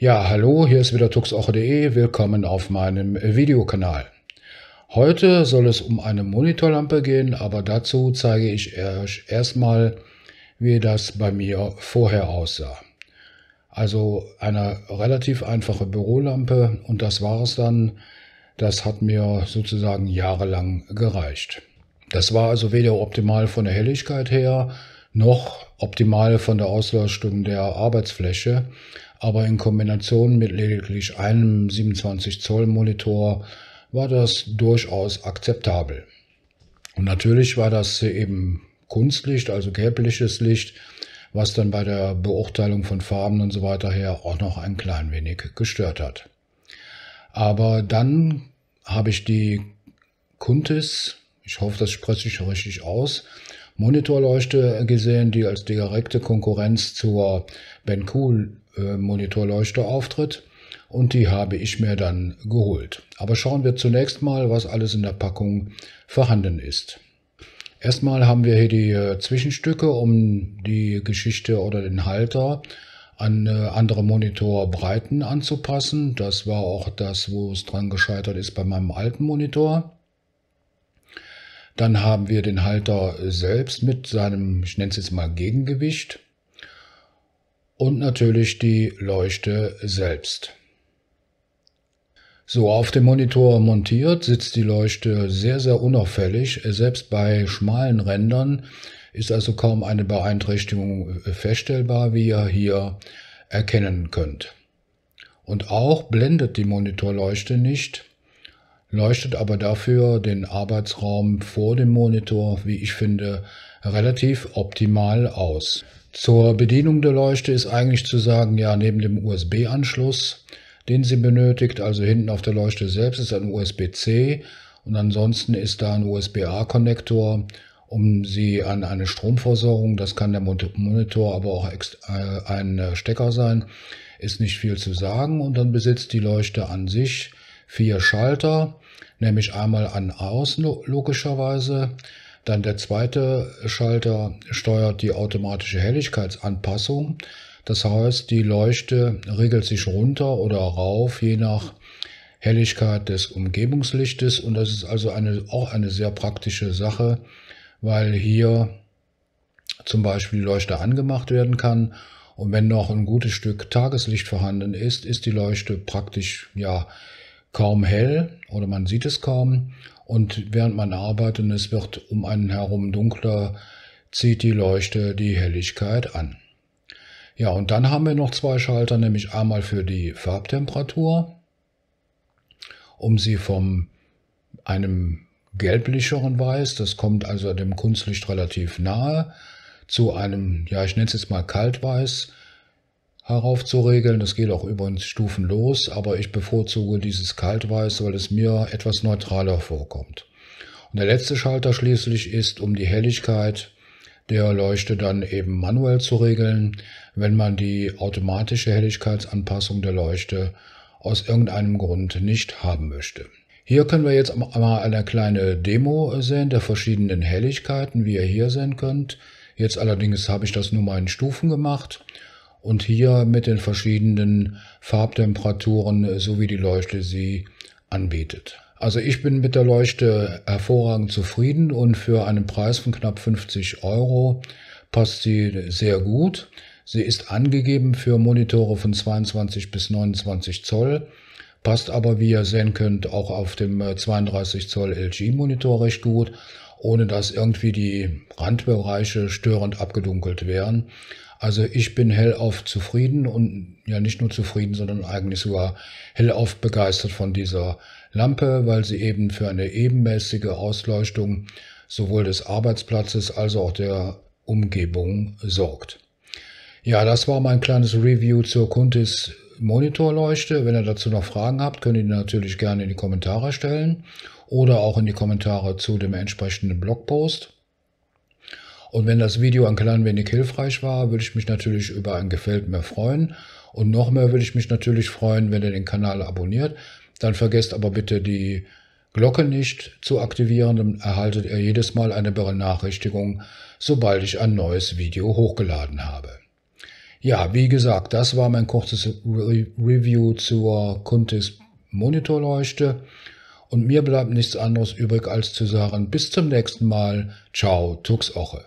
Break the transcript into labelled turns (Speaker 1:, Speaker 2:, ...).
Speaker 1: Ja, hallo, hier ist wieder tuxoche.de. Willkommen auf meinem Videokanal. Heute soll es um eine Monitorlampe gehen, aber dazu zeige ich euch erstmal, wie das bei mir vorher aussah. Also eine relativ einfache Bürolampe und das war es dann. Das hat mir sozusagen jahrelang gereicht. Das war also weder optimal von der Helligkeit her, noch optimal von der Ausleuchtung der Arbeitsfläche aber in Kombination mit lediglich einem 27 Zoll Monitor war das durchaus akzeptabel. Und natürlich war das eben Kunstlicht, also gelbliches Licht, was dann bei der Beurteilung von Farben und so weiter her auch noch ein klein wenig gestört hat. Aber dann habe ich die Kuntis, ich hoffe, das spreche ich richtig aus, Monitorleuchte gesehen, die als direkte Konkurrenz zur Benkool äh, Monitorleuchte auftritt und die habe ich mir dann geholt. Aber schauen wir zunächst mal, was alles in der Packung vorhanden ist. Erstmal haben wir hier die äh, Zwischenstücke, um die Geschichte oder den Halter an äh, andere Monitorbreiten anzupassen. Das war auch das, wo es dran gescheitert ist bei meinem alten Monitor. Dann haben wir den Halter selbst mit seinem, ich nenne es jetzt mal Gegengewicht. Und natürlich die Leuchte selbst. So, auf dem Monitor montiert sitzt die Leuchte sehr, sehr unauffällig. Selbst bei schmalen Rändern ist also kaum eine Beeinträchtigung feststellbar, wie ihr hier erkennen könnt. Und auch blendet die Monitorleuchte nicht leuchtet aber dafür den Arbeitsraum vor dem Monitor, wie ich finde, relativ optimal aus. Zur Bedienung der Leuchte ist eigentlich zu sagen, ja, neben dem USB-Anschluss, den sie benötigt, also hinten auf der Leuchte selbst ist ein USB-C und ansonsten ist da ein USB-A-Konnektor, um sie an eine Stromversorgung, das kann der Monitor, aber auch äh, ein Stecker sein, ist nicht viel zu sagen und dann besitzt die Leuchte an sich vier Schalter, nämlich einmal an aus logischerweise. Dann der zweite Schalter steuert die automatische Helligkeitsanpassung. Das heißt, die Leuchte regelt sich runter oder rauf, je nach Helligkeit des Umgebungslichtes. Und das ist also eine, auch eine sehr praktische Sache, weil hier zum Beispiel die Leuchte angemacht werden kann. Und wenn noch ein gutes Stück Tageslicht vorhanden ist, ist die Leuchte praktisch ja kaum hell oder man sieht es kaum. Und während man arbeitet und es wird um einen herum dunkler, zieht die Leuchte die Helligkeit an. Ja, und dann haben wir noch zwei Schalter, nämlich einmal für die Farbtemperatur, um sie von einem gelblicheren Weiß, das kommt also dem Kunstlicht relativ nahe, zu einem, ja, ich nenne es jetzt mal Kaltweiß, heraufzuregeln. Das geht auch übrigens stufenlos, aber ich bevorzuge dieses Kaltweiß, weil es mir etwas neutraler vorkommt. Und der letzte Schalter schließlich ist, um die Helligkeit der Leuchte dann eben manuell zu regeln, wenn man die automatische Helligkeitsanpassung der Leuchte aus irgendeinem Grund nicht haben möchte. Hier können wir jetzt mal eine kleine Demo sehen der verschiedenen Helligkeiten, wie ihr hier sehen könnt. Jetzt allerdings habe ich das nur mal in Stufen gemacht und hier mit den verschiedenen Farbtemperaturen äh, so wie die Leuchte sie anbietet. Also ich bin mit der Leuchte hervorragend zufrieden und für einen Preis von knapp 50 Euro passt sie sehr gut. Sie ist angegeben für Monitore von 22 bis 29 Zoll, passt aber, wie ihr sehen könnt, auch auf dem 32 äh, Zoll LG-Monitor recht gut, ohne dass irgendwie die Randbereiche störend abgedunkelt wären. Also ich bin hellauf zufrieden und ja nicht nur zufrieden, sondern eigentlich sogar hellauf begeistert von dieser Lampe, weil sie eben für eine ebenmäßige Ausleuchtung sowohl des Arbeitsplatzes als auch der Umgebung sorgt. Ja, das war mein kleines Review zur Kuntis Monitorleuchte. Wenn ihr dazu noch Fragen habt, könnt ihr natürlich gerne in die Kommentare stellen oder auch in die Kommentare zu dem entsprechenden Blogpost. Und wenn das Video ein klein wenig hilfreich war, würde ich mich natürlich über ein Gefällt mir freuen. Und noch mehr würde ich mich natürlich freuen, wenn ihr den Kanal abonniert. Dann vergesst aber bitte die Glocke nicht zu aktivieren, dann erhaltet ihr jedes Mal eine Benachrichtigung, sobald ich ein neues Video hochgeladen habe. Ja, wie gesagt, das war mein kurzes Re Review zur Kuntis Monitorleuchte. Und mir bleibt nichts anderes übrig, als zu sagen, bis zum nächsten Mal. Ciao, Tuxoche.